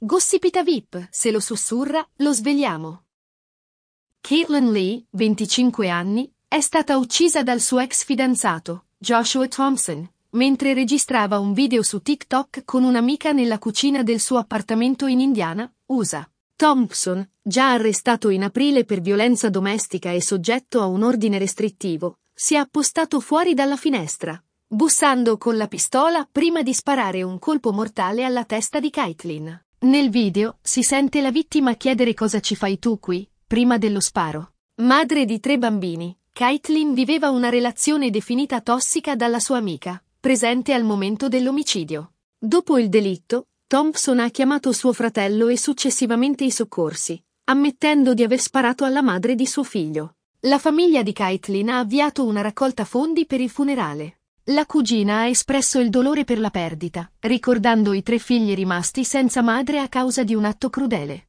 Gossipita VIP, se lo sussurra, lo svegliamo. Caitlin Lee, 25 anni, è stata uccisa dal suo ex fidanzato, Joshua Thompson, mentre registrava un video su TikTok con un'amica nella cucina del suo appartamento in Indiana, USA. Thompson, già arrestato in aprile per violenza domestica e soggetto a un ordine restrittivo, si è appostato fuori dalla finestra, bussando con la pistola prima di sparare un colpo mortale alla testa di Caitlin. Nel video si sente la vittima chiedere cosa ci fai tu qui, prima dello sparo. Madre di tre bambini, Caitlin viveva una relazione definita tossica dalla sua amica, presente al momento dell'omicidio. Dopo il delitto, Thompson ha chiamato suo fratello e successivamente i soccorsi, ammettendo di aver sparato alla madre di suo figlio. La famiglia di Caitlin ha avviato una raccolta fondi per il funerale. La cugina ha espresso il dolore per la perdita, ricordando i tre figli rimasti senza madre a causa di un atto crudele.